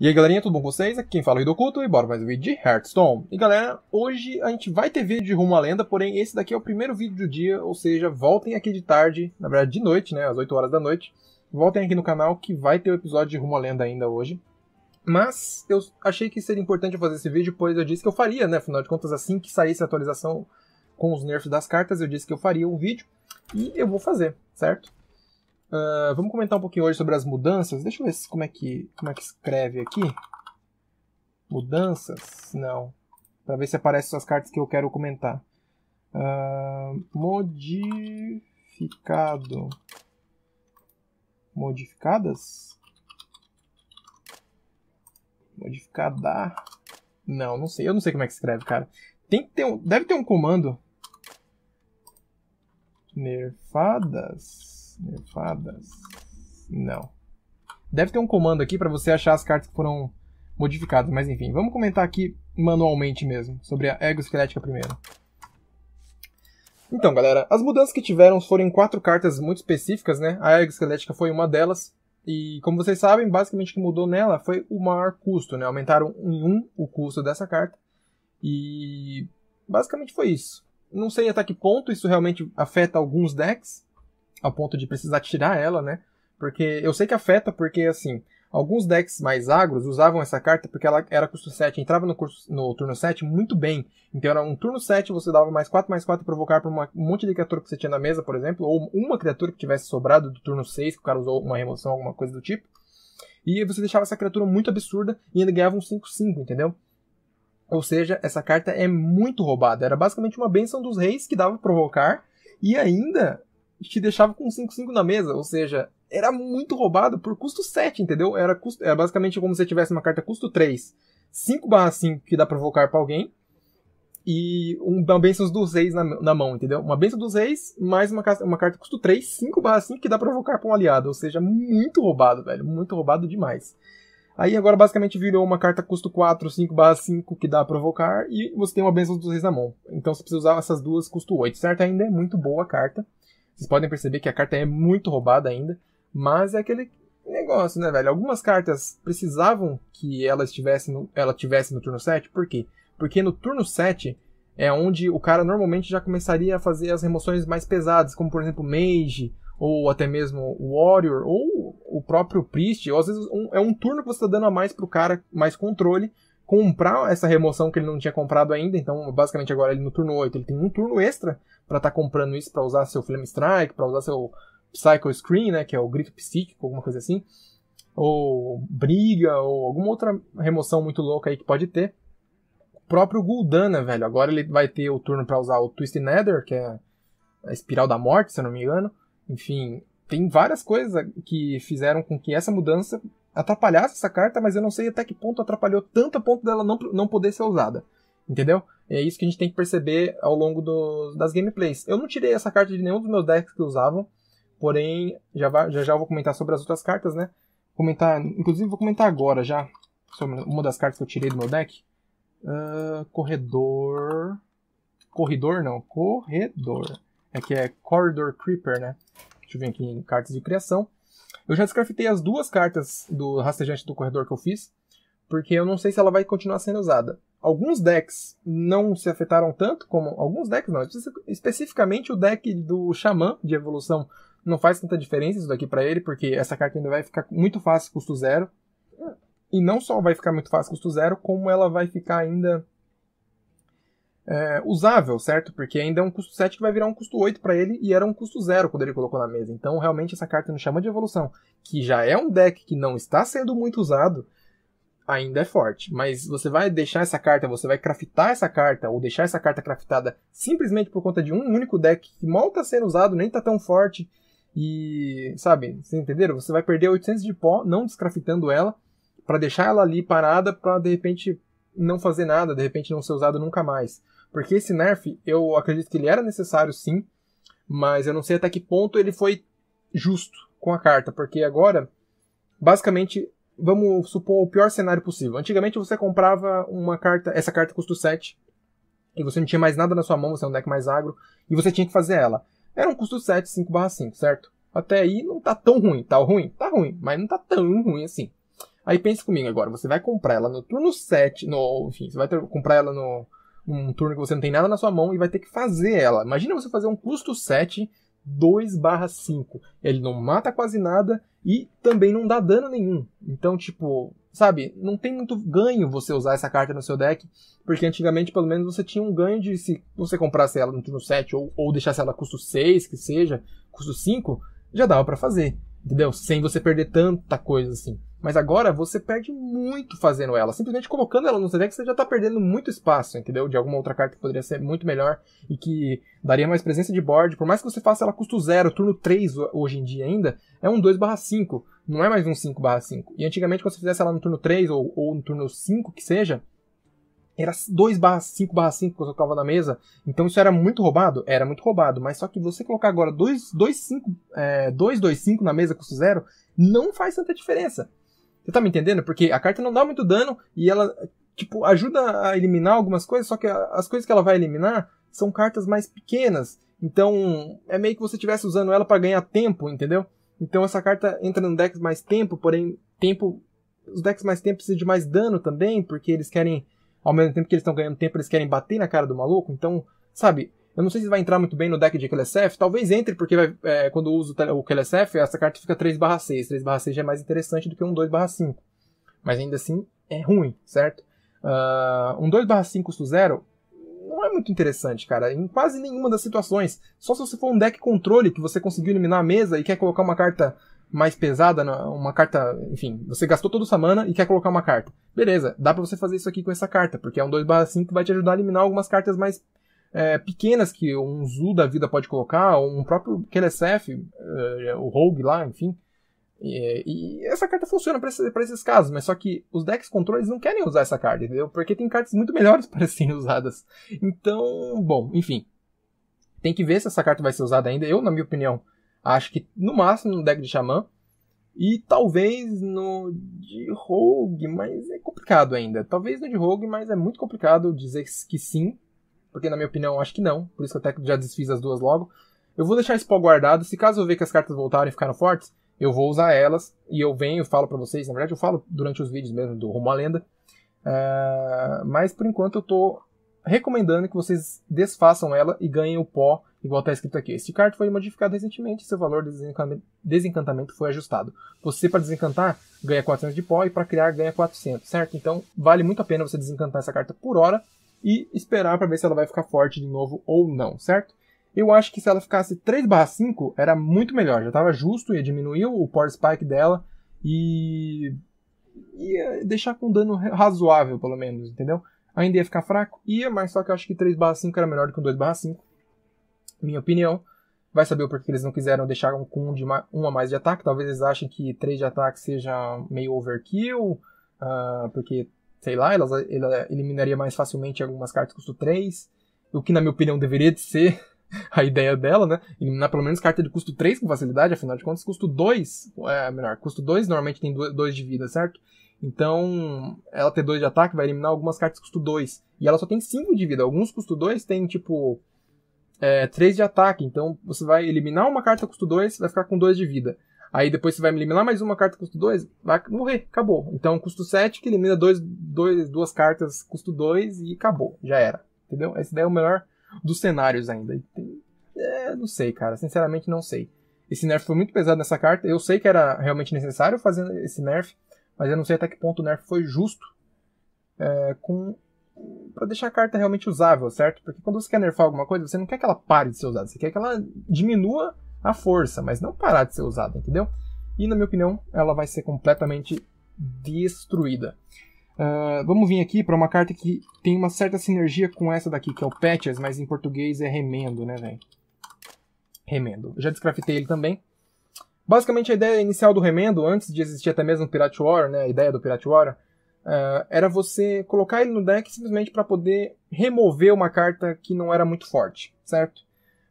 E aí galerinha, tudo bom com vocês? Aqui quem fala é o Hidokuto e bora mais um vídeo de Hearthstone. E galera, hoje a gente vai ter vídeo de Rumo à Lenda, porém esse daqui é o primeiro vídeo do dia, ou seja, voltem aqui de tarde, na verdade de noite, né, às 8 horas da noite. Voltem aqui no canal que vai ter o episódio de Rumo à Lenda ainda hoje. Mas eu achei que seria importante eu fazer esse vídeo, pois eu disse que eu faria, né, afinal de contas assim que saísse a atualização com os nerfs das cartas, eu disse que eu faria um vídeo e eu vou fazer, certo? Uh, vamos comentar um pouquinho hoje sobre as mudanças. Deixa eu ver como é que, como é que escreve aqui. Mudanças? Não. Para ver se aparecem as cartas que eu quero comentar. Uh, modificado. Modificadas? Modificada. Não, não sei. Eu não sei como é que escreve, cara. Tem que ter um, deve ter um comando. Nerfadas. Nevadas. Não. Deve ter um comando aqui para você achar as cartas que foram modificadas, mas enfim. Vamos comentar aqui manualmente mesmo, sobre a Ego Esquelética primeiro. Então, galera, as mudanças que tiveram foram em quatro cartas muito específicas, né? A Ego Esquelética foi uma delas. E, como vocês sabem, basicamente o que mudou nela foi o maior custo, né? Aumentaram em um o custo dessa carta. E basicamente foi isso. Não sei até que ponto isso realmente afeta alguns decks, ao ponto de precisar tirar ela, né? Porque eu sei que afeta, porque assim, alguns decks mais agros usavam essa carta porque ela era custo 7, entrava no, curso, no turno 7 muito bem. Então era um turno 7, você dava mais 4, mais 4 e provocar para um monte de criatura que você tinha na mesa, por exemplo, ou uma criatura que tivesse sobrado do turno 6, que o cara usou uma remoção, alguma coisa do tipo. E você deixava essa criatura muito absurda e ainda ganhava um 5-5, entendeu? Ou seja, essa carta é muito roubada. Era basicamente uma benção dos reis que dava provocar e ainda te deixava com 5-5 na mesa, ou seja, era muito roubado por custo 7, entendeu? Era, custo, era é basicamente como se você tivesse uma carta custo 3, 5 barra 5 que dá pra provocar pra alguém, e uma benção dos Reis na, na mão, entendeu? Uma benção dos Reis, mais uma, uma carta custo 3, 5 barra 5 que dá pra provocar pra um aliado, ou seja, muito roubado, velho, muito roubado demais. Aí agora basicamente virou uma carta custo 4, 5 barra 5 que dá a provocar e você tem uma benção dos reis na mão. Então você precisa usar essas duas custo 8, certo? Ainda é muito boa a carta. Vocês podem perceber que a carta é muito roubada ainda, mas é aquele negócio, né, velho? Algumas cartas precisavam que ela estivesse no, ela tivesse no turno 7, por quê? Porque no turno 7 é onde o cara normalmente já começaria a fazer as remoções mais pesadas, como por exemplo Mage, ou até mesmo Warrior, ou o próprio Priest, ou às vezes um, é um turno que você está dando a mais pro cara, mais controle, comprar essa remoção que ele não tinha comprado ainda. Então, basicamente, agora ele no turno 8 ele tem um turno extra para estar tá comprando isso, para usar seu Flame Strike, para usar seu Psycho Screen, né, que é o grito psíquico, alguma coisa assim. Ou briga, ou alguma outra remoção muito louca aí que pode ter. O próprio Guldana, né, velho, agora ele vai ter o turno para usar o Twist Nether, que é a Espiral da Morte, se eu não me engano. Enfim, tem várias coisas que fizeram com que essa mudança atrapalhasse essa carta, mas eu não sei até que ponto atrapalhou tanto a ponto dela não, não poder ser usada. Entendeu? É isso que a gente tem que perceber ao longo do, das gameplays. Eu não tirei essa carta de nenhum dos meus decks que usavam, porém, já, já já vou comentar sobre as outras cartas, né? Comentar, inclusive vou comentar agora já sobre uma das cartas que eu tirei do meu deck. Uh, corredor. Corredor não, corredor. É que é Corridor Creeper, né? Deixa eu ver aqui em cartas de criação. Eu já descraftei as duas cartas do Rastejante do Corredor que eu fiz, porque eu não sei se ela vai continuar sendo usada. Alguns decks não se afetaram tanto como. Alguns decks não. Especificamente o deck do Xamã de evolução não faz tanta diferença isso daqui para ele, porque essa carta ainda vai ficar muito fácil custo zero. E não só vai ficar muito fácil custo zero, como ela vai ficar ainda é, usável, certo? Porque ainda é um custo 7 que vai virar um custo 8 para ele e era um custo 0 quando ele colocou na mesa. Então, realmente, essa carta não chama de evolução, que já é um deck que não está sendo muito usado, ainda é forte. Mas você vai deixar essa carta, você vai craftar essa carta, ou deixar essa carta craftada simplesmente por conta de um único deck que mal está sendo usado, nem está tão forte. E, sabe, vocês entenderam? Você vai perder 800 de pó não descraftando ela, para deixar ela ali parada, para de repente não fazer nada, de repente não ser usado nunca mais. Porque esse nerf, eu acredito que ele era necessário sim, mas eu não sei até que ponto ele foi justo com a carta, porque agora, basicamente, vamos supor o pior cenário possível. Antigamente você comprava uma carta, essa carta custa 7, e você não tinha mais nada na sua mão, você é um deck mais agro, e você tinha que fazer ela. Era um custo 7, 5/5, certo? Até aí não tá tão ruim, tá ruim? Tá ruim, mas não tá tão ruim assim. Aí pense comigo agora, você vai comprar ela no turno 7, no, enfim, você vai ter, comprar ela no um turno que você não tem nada na sua mão e vai ter que fazer ela. Imagina você fazer um custo 7, 2 5. Ele não mata quase nada e também não dá dano nenhum. Então, tipo, sabe, não tem muito ganho você usar essa carta no seu deck, porque antigamente pelo menos você tinha um ganho de se você comprasse ela no turno 7 ou, ou deixasse ela custo 6, que seja, custo 5, já dava para fazer, entendeu? Sem você perder tanta coisa assim. Mas agora você perde muito fazendo ela. Simplesmente colocando ela no seu deck, você já está perdendo muito espaço, entendeu? De alguma outra carta que poderia ser muito melhor e que daria mais presença de board. Por mais que você faça ela custo zero, turno 3 hoje em dia ainda, é um 2/5. Não é mais um 5/5. E antigamente, quando você fizesse ela no turno 3 ou, ou no turno 5, que seja, era 2 5 5 que eu colocava na mesa. Então isso era muito roubado? Era muito roubado. Mas só que você colocar agora 2, 2, 5, é, na mesa custo zero, não faz tanta diferença. Você tá me entendendo? Porque a carta não dá muito dano e ela, tipo, ajuda a eliminar algumas coisas, só que as coisas que ela vai eliminar são cartas mais pequenas. Então, é meio que você estivesse usando ela para ganhar tempo, entendeu? Então essa carta entra no deck mais tempo, porém, tempo. Os decks mais tempo precisam de mais dano também, porque eles querem. Ao mesmo tempo que eles estão ganhando tempo, eles querem bater na cara do maluco. Então, sabe, eu não sei se vai entrar muito bem no deck de Kelesef, talvez entre, porque vai, é, quando eu uso o Kelesef, essa carta fica 3/6. 3/6 já é mais interessante do que um 2/5. Mas ainda assim, é ruim, certo? Uh, um 2/5 custo zero não é muito interessante, cara, em quase nenhuma das situações. Só se você for um deck controle que você conseguiu eliminar a mesa e quer colocar uma carta mais pesada, uma carta, enfim, você gastou toda sua mana e quer colocar uma carta. Beleza, dá para você fazer isso aqui com essa carta, porque é um 2/5 que vai te ajudar a eliminar algumas cartas mais é, pequenas que um Zul da vida pode colocar, um próprio KLSF, é, o Rogue lá, enfim. E, e essa carta funciona para esses, esses, casos, mas só que os decks controles não querem usar essa carta, entendeu? Porque tem cartas muito melhores para serem usadas. Então, bom, enfim. Tem que ver se essa carta vai ser usada ainda. Eu, na minha opinião, acho que no máximo no deck de Xamã. E talvez no de Rogue, mas é complicado ainda. Talvez no de Rogue, mas é muito complicado dizer que sim, porque na minha opinião acho que não, por isso que eu até já desfiz as duas logo. Eu vou deixar esse pó guardado, se caso eu ver que as cartas voltarem e ficaram fortes, eu vou usar elas, e eu venho e falo para vocês, na verdade eu falo durante os vídeos mesmo do Rumo à Lenda, uh, mas por enquanto eu tô recomendando que vocês desfaçam ela e ganhem o pó, igual está escrito aqui. Este card foi modificado recentemente e seu valor de desencantamento foi ajustado. Você, para desencantar, ganha 400 de pó e para criar, ganha 400, certo? Então, vale muito a pena você desencantar essa carta por hora e esperar para ver se ela vai ficar forte de novo ou não, certo? Eu acho que se ela ficasse 3 5 era muito melhor, já estava justo, ia diminuir o Power Spike dela e ia deixar com dano razoável, pelo menos, entendeu? Ainda ia ficar fraco, ia, mas só que eu acho que 3 5 era melhor do que um 2 5, minha opinião. Vai saber o porquê eles não quiseram deixar um com um, de uma a mais de ataque, talvez eles achem que 3 de ataque seja meio overkill, uh, porque sei lá, elas, ela eh, eliminaria mais facilmente algumas cartas custo 3, o que na minha opinião deveria de ser a ideia dela, né? Eliminar pelo menos carta de custo 3 com facilidade, afinal de contas, custo 2, é melhor, custo 2 normalmente tem 2 de vida, certo? Então, ela ter 2 de ataque vai eliminar algumas cartas custo 2, e ela só tem 5 de vida, alguns custo 2 tem tipo é, eh, 3 de ataque, então você vai eliminar uma carta custo 2, vai ficar com 2 de vida. Aí depois você vai eliminar mais uma carta custo 2, vai morrer, acabou. Então custo 7 que elimina dois, dois, duas cartas custo 2 e acabou, já era. Entendeu? Esse daí é o melhor dos cenários ainda. Tem, é, não sei, cara, sinceramente não sei. Esse nerf foi muito pesado nessa carta, eu sei que era realmente necessário fazer esse nerf, mas eu não sei até que ponto o nerf foi justo é, com para deixar a carta realmente usável, certo? Porque quando você quer nerfar alguma coisa, você não quer que ela pare de ser usada, você quer que ela diminua a força, mas não parar de ser usada, entendeu? E na minha opinião, ela vai ser completamente destruída. Uh, vamos vir aqui para uma carta que tem uma certa sinergia com essa daqui, que é o Patches, mas em português é remendo, né, velho? Remendo. Eu já descraftei ele também. Basicamente, a ideia inicial do remendo, antes de existir até mesmo o Pirate War, né, a ideia do Pirate War, uh, era você colocar ele no deck simplesmente para poder remover uma carta que não era muito forte, certo?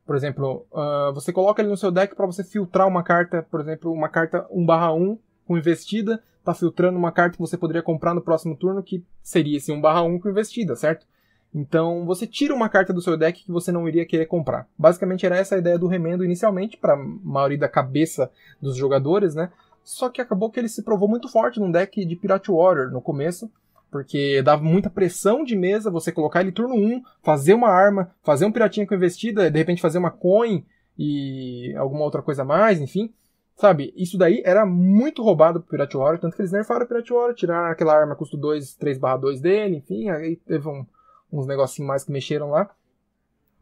Por exemplo, uh, você coloca ele no seu deck para você filtrar uma carta, por exemplo, uma carta 1/1 com investida, tá filtrando uma carta que você poderia comprar no próximo turno, que seria esse 1/1 com investida, certo? Então você tira uma carta do seu deck que você não iria querer comprar. Basicamente era essa a ideia do remendo inicialmente, para a maioria da cabeça dos jogadores, né? Só que acabou que ele se provou muito forte num deck de Pirate Warrior no começo, porque dava muita pressão de mesa você colocar ele turno 1, fazer uma arma, fazer um piratinha com investida, de repente fazer uma coin e alguma outra coisa mais, enfim. Sabe, isso daí era muito roubado pro Pirate Warrior, tanto que eles nerfaram o Pirate Warrior, tiraram aquela arma custo 2, 3 barra 2 dele, enfim, aí teve um, uns negocinhos mais que mexeram lá,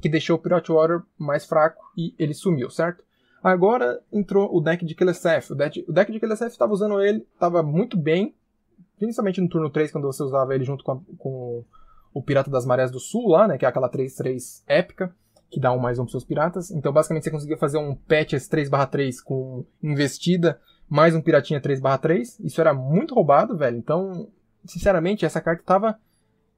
que deixou o Pirate Warrior mais fraco e ele sumiu, certo? Agora entrou o deck de Kelesef, o deck, o deck de Kelesef estava usando ele, estava muito bem, Principalmente no turno 3, quando você usava ele junto com, a, com o Pirata das Marés do Sul lá, né? Que é aquela 3-3 épica, que dá um mais um pros seus piratas. Então, basicamente, você conseguia fazer um patch 3/3 com investida, mais um piratinha 3/3. Isso era muito roubado, velho. Então, sinceramente, essa carta tava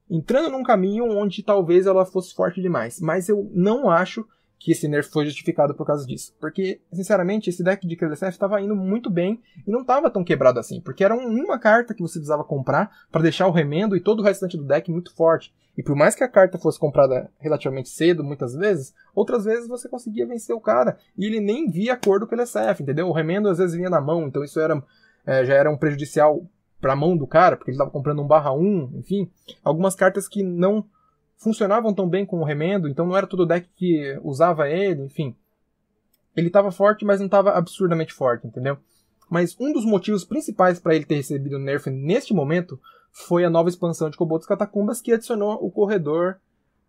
entrando num caminho onde talvez ela fosse forte demais. Mas eu não acho que esse nerf foi justificado por causa disso. Porque, sinceramente, esse deck de Krelesef estava indo muito bem e não estava tão quebrado assim, porque era uma carta que você precisava comprar para deixar o remendo e todo o restante do deck muito forte. E por mais que a carta fosse comprada relativamente cedo, muitas vezes, outras vezes você conseguia vencer o cara e ele nem via a cor do Krelesef, entendeu? O remendo às vezes vinha na mão, então isso era, é, já era um prejudicial para a mão do cara, porque ele estava comprando um barra 1, enfim, algumas cartas que não funcionavam tão bem com o remendo, então não era todo deck que usava ele, enfim. Ele estava forte, mas não estava absurdamente forte, entendeu? Mas um dos motivos principais para ele ter recebido nerf neste momento foi a nova expansão de Kobolds Catacumbas que adicionou o corredor,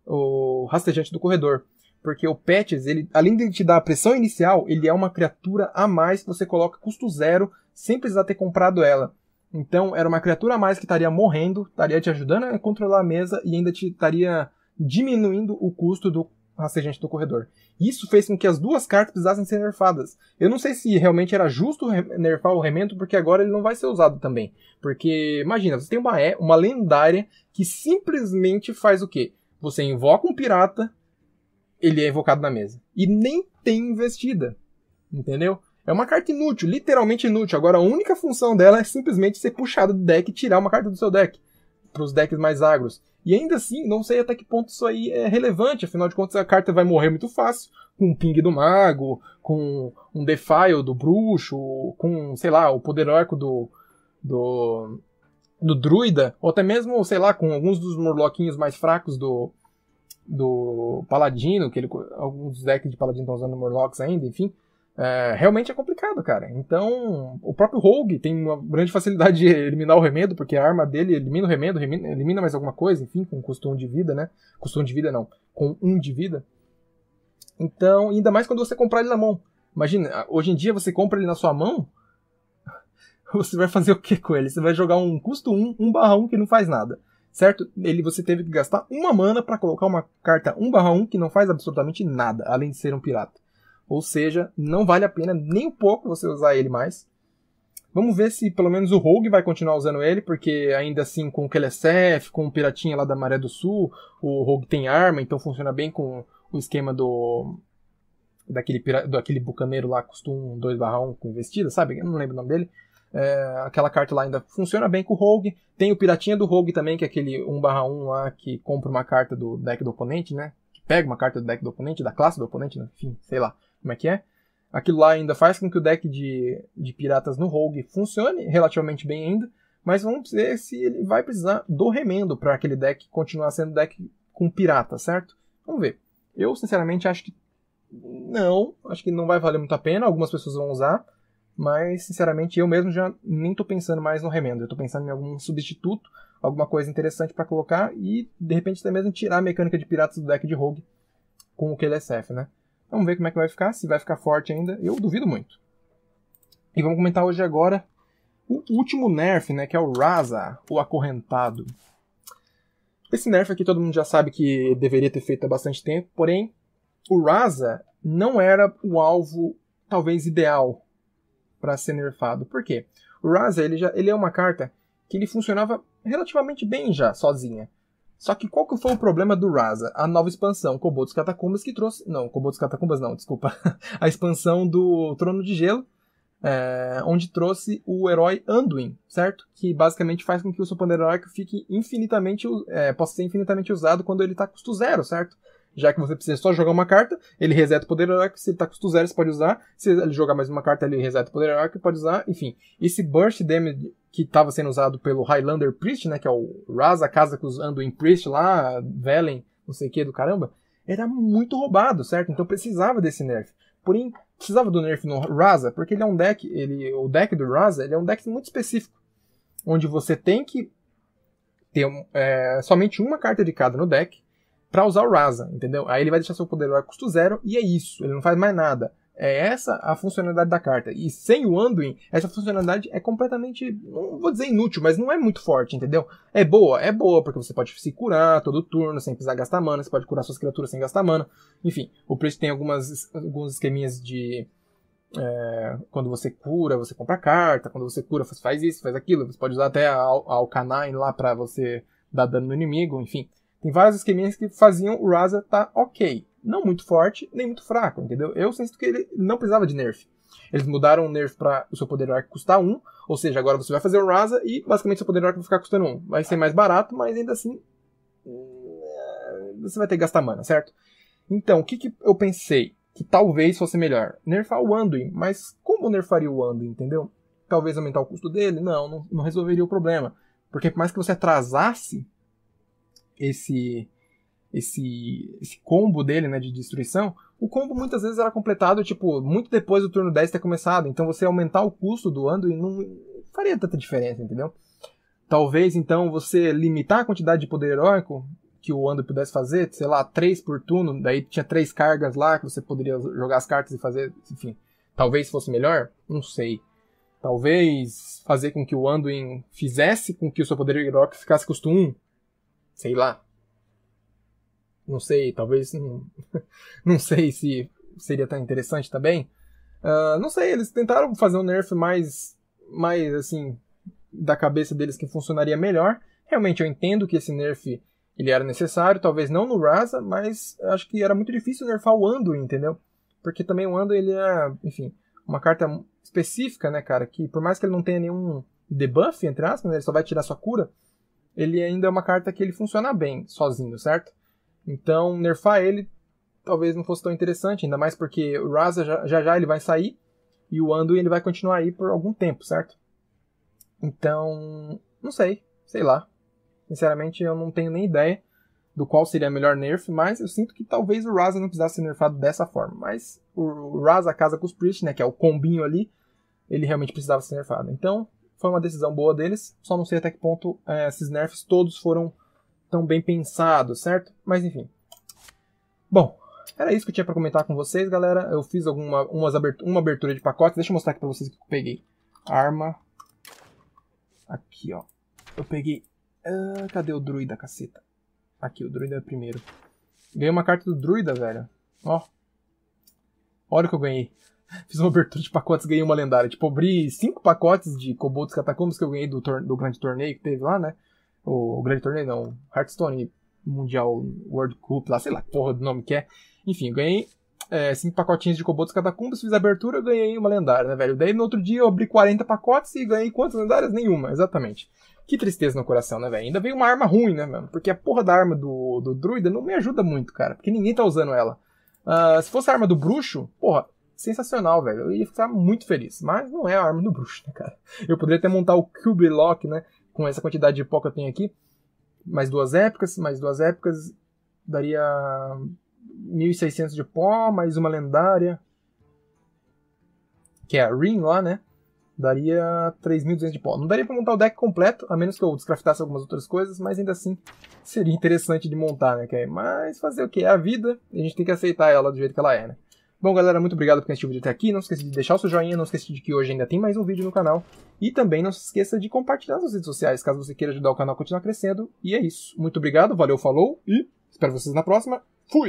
o rastejante do corredor. Porque o Patches, ele, além de te dar a pressão inicial, ele é uma criatura a mais que você coloca custo zero sem precisar ter comprado ela. Então era uma criatura a mais que estaria morrendo, estaria te ajudando a controlar a mesa e ainda te estaria diminuindo o custo do rastejante do corredor. Isso fez com que as duas cartas precisassem ser nerfadas. Eu não sei se realmente era justo nerfar o remendo porque agora ele não vai ser usado também. Porque, imagina, você tem uma E, uma lendária, que simplesmente faz o quê? Você invoca um pirata, ele é invocado na mesa. E nem tem investida. Entendeu? É uma carta inútil, literalmente inútil. Agora a única função dela é simplesmente ser puxada do deck e tirar uma carta do seu deck. Para os decks mais agros. E ainda assim, não sei até que ponto isso aí é relevante, afinal de contas a carta vai morrer muito fácil, com um ping do mago, com um defile do bruxo, com, sei lá, o poder arco do, do, do druida, ou até mesmo, sei lá, com alguns dos morloquinhos mais fracos do, do paladino, que ele, alguns decks de paladino estão usando morlocks ainda, enfim. É, realmente é complicado, cara. Então, o próprio Rogue tem uma grande facilidade de eliminar o remendo, porque a arma dele elimina o remendo, elimina mais alguma coisa, enfim, com custo 1 de vida, né? Custo 1 de vida não, com 1 de vida. Então, ainda mais quando você comprar ele na mão. Imagina, hoje em dia você compra ele na sua mão, você vai fazer o que com ele? Você vai jogar um custo 1, 1 barra 1 que não faz nada. Certo? Ele você teve que gastar uma mana para colocar uma carta 1 barra 1 que não faz absolutamente nada, além de ser um pirata. Ou seja, não vale a pena nem um pouco você usar ele mais. Vamos ver se pelo menos o Rogue vai continuar usando ele, porque ainda assim com o KLSF, com o Piratinha lá da Maré do Sul, o Rogue tem arma, então funciona bem com o esquema do. daquele, daquele bucaneiro lá, custa um 2/1 com investida, sabe? Eu não lembro o nome dele. É, aquela carta lá ainda funciona bem com o Rogue. Tem o Piratinha do Rogue também, que é aquele 1/1 lá que compra uma carta do deck do oponente, né? Que pega uma carta do deck do oponente, da classe do oponente, né? enfim, sei lá como é que é? Aquilo lá ainda faz com que o deck de, de piratas no Rogue funcione relativamente bem ainda, mas vamos ver se ele vai precisar do remendo para aquele deck continuar sendo deck com pirata, certo? Vamos ver. Eu, sinceramente, acho que não, acho que não vai valer muito a pena, algumas pessoas vão usar, mas, sinceramente, eu mesmo já nem estou pensando mais no remendo, eu estou pensando em algum substituto, alguma coisa interessante para colocar e, de repente, até mesmo tirar a mecânica de piratas do deck de Rogue com o QLSF, né? Vamos ver como é que vai ficar, se vai ficar forte ainda. Eu duvido muito. E vamos comentar hoje agora o último nerf, né, que é o Raza, o acorrentado. Esse nerf aqui todo mundo já sabe que deveria ter feito há bastante tempo, porém o Raza não era o alvo talvez ideal para ser nerfado. Por quê? O Raza ele já ele é uma carta que ele funcionava relativamente bem já sozinha. Só que qual que foi o problema do Raza? A nova expansão, Cobo dos Catacumbas, que trouxe... Não, Cobo dos Catacumbas não, desculpa. a expansão do Trono de Gelo, é, onde trouxe o herói Anduin, certo? Que basicamente faz com que o seu poder heróico fique infinitamente... É, possa ser infinitamente usado quando ele está custo zero, certo? já que você precisa só jogar uma carta, ele reseta o poder heróico, se ele tá custo zero, você pode usar, se ele jogar mais uma carta, ele reseta o poder heróico, pode usar, enfim. Esse Burst Damage que estava sendo usado pelo Highlander Priest, né, que é o raza casa que usando em Priest lá, Velen, não sei o que do caramba, era muito roubado, certo? Então precisava desse nerf. Porém, precisava do nerf no Raza, porque ele é um deck, ele, o deck do Raza, ele é um deck muito específico, onde você tem que ter é, somente uma carta de cada no deck, para usar o Raza, entendeu? Aí ele vai deixar seu poder herói custo zero e é isso, ele não faz mais nada. É essa a funcionalidade da carta. E sem o Anduin, essa funcionalidade é completamente, não vou dizer inútil, mas não é muito forte, entendeu? É boa, é boa, porque você pode se curar todo turno sem precisar gastar mana, você pode curar suas criaturas sem gastar mana. Enfim, o preço tem algumas, algumas esqueminhas de. É, quando você cura, você compra carta, quando você cura, você faz isso, faz aquilo. Você pode usar até a Alcanine lá pra você dar dano no inimigo, enfim. Tem vários esqueminhas que faziam o Raza tá ok. Não muito forte, nem muito fraco, entendeu? Eu sinto que ele não precisava de nerf. Eles mudaram o nerf para o seu poder arco custar 1, ou seja, agora você vai fazer o Raza e basicamente seu poder arco vai ficar custando 1. Vai ser mais barato, mas ainda assim hum, você vai ter que gastar mana, certo? Então, o que, que eu pensei? Que talvez fosse melhor nerfar o Anduin, mas como nerfaria o Anduin, entendeu? Talvez aumentar o custo dele? Não, não, não resolveria o problema. Porque por mais que você atrasasse esse, esse, esse combo dele, né, de destruição, o combo muitas vezes era completado, tipo, muito depois do turno 10 ter começado. Então você aumentar o custo do Anduin não faria tanta diferença, entendeu? Talvez, então, você limitar a quantidade de poder heróico que o Anduin pudesse fazer, sei lá, 3 por turno, daí tinha três cargas lá que você poderia jogar as cartas e fazer, enfim. Talvez fosse melhor? Não sei. Talvez fazer com que o Anduin fizesse com que o seu poder heróico ficasse custo 1 sei lá. Não sei, talvez. Não, não sei se seria tão interessante também. Uh, não sei, eles tentaram fazer um nerf mais. mais assim. da cabeça deles que funcionaria melhor. Realmente eu entendo que esse nerf ele era necessário, talvez não no Raza, mas acho que era muito difícil nerfar o Anduin, entendeu? Porque também o Anduin ele é, enfim, uma carta específica, né, cara, que por mais que ele não tenha nenhum debuff, entre aspas, né, ele só vai tirar sua cura, ele ainda é uma carta que ele funciona bem sozinho, certo? Então, nerfar ele talvez não fosse tão interessante, ainda mais porque o Raza já, já já ele vai sair e o Anduin ele vai continuar aí por algum tempo, certo? Então, não sei, sei lá. Sinceramente, eu não tenho nem ideia do qual seria a melhor nerf, mas eu sinto que talvez o Raza não precisasse ser nerfado dessa forma. Mas o Raza casa com os Priest, né, que é o combinho ali, ele realmente precisava ser nerfado. Então, foi uma decisão boa deles, só não sei até que ponto é, esses nerfs todos foram tão bem pensados, certo? Mas enfim. Bom, era isso que eu tinha para comentar com vocês, galera. Eu fiz alguma, umas uma abertura de pacote. Deixa eu mostrar aqui para vocês o que eu peguei. Arma. Aqui, ó. Eu peguei... Ah, cadê o druida, caceta? Aqui, o druida é o primeiro. Ganhei uma carta do druida, velho. Ó. Olha o que eu ganhei. Fiz uma abertura de pacotes ganhei uma lendária. Tipo, abri cinco pacotes de cobots Catacombas que eu ganhei do, do grande torneio que teve lá, né? O, o grande torneio não, Hearthstone Mundial World Cup lá, sei lá, porra do nome que é. Enfim, ganhei é, cinco pacotinhos de cobots Catacumbas, fiz a abertura, ganhei uma lendária, né, velho? Daí no outro dia eu abri 40 pacotes e ganhei quantas lendárias? Nenhuma, exatamente. Que tristeza no coração, né, velho? Ainda veio uma arma ruim, né, mano? Porque a porra da arma do, do druida não me ajuda muito, cara. Porque ninguém tá usando ela. Uh, se fosse a arma do bruxo, porra, sensacional, velho. Eu ia ficar muito feliz. Mas não é a arma do bruxo, né, cara? Eu poderia até montar o Cube Lock, né? Com essa quantidade de pó que eu tenho aqui. Mais duas épocas mais duas épocas Daria 1.600 de pó, mais uma lendária. Que é a Ring lá, né? Daria 3.200 de pó. Não daria pra montar o deck completo, a menos que eu descraftasse algumas outras coisas, mas ainda assim seria interessante de montar, né? Mas fazer o que? É a vida, a gente tem que aceitar ela do jeito que ela é, né? Bom, galera, muito obrigado por o vídeo até aqui. Não esqueça de deixar o seu joinha, não esqueça de que hoje ainda tem mais um vídeo no canal. E também não se esqueça de compartilhar nas redes sociais, caso você queira ajudar o canal a continuar crescendo. E é isso. Muito obrigado, valeu, falou e espero vocês na próxima. Fui!